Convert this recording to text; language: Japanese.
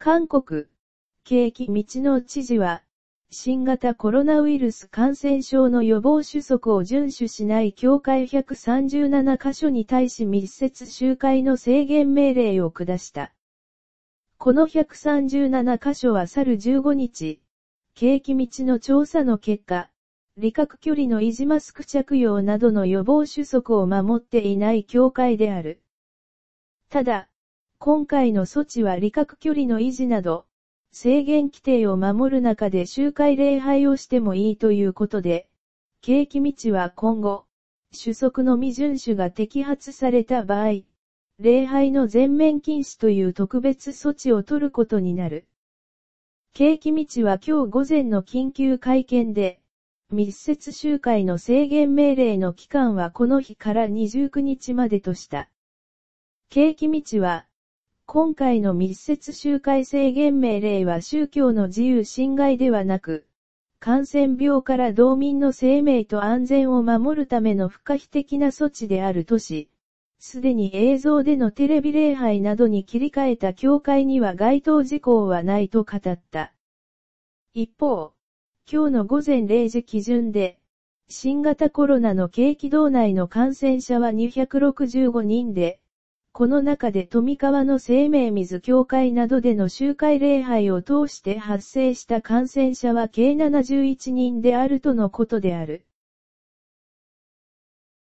韓国、景気道の知事は、新型コロナウイルス感染症の予防収束を遵守しない協会137カ所に対し密接集会の制限命令を下した。この137カ所は去る15日、景気道の調査の結果、理覚距離の維持マスク着用などの予防収束を守っていない協会である。ただ、今回の措置は理覚距離の維持など、制限規定を守る中で集会礼拝をしてもいいということで、景気道は今後、主則の未遵守が摘発された場合、礼拝の全面禁止という特別措置を取ることになる。景気道は今日午前の緊急会見で、密接集会の制限命令の期間はこの日から29日までとした。景気道は、今回の密接集会制限命令は宗教の自由侵害ではなく、感染病から道民の生命と安全を守るための不可避的な措置であるとし、すでに映像でのテレビ礼拝などに切り替えた教会には該当事項はないと語った。一方、今日の午前0時基準で、新型コロナの景気道内の感染者は265人で、この中で富川の生命水協会などでの集会礼拝を通して発生した感染者は計71人であるとのことである。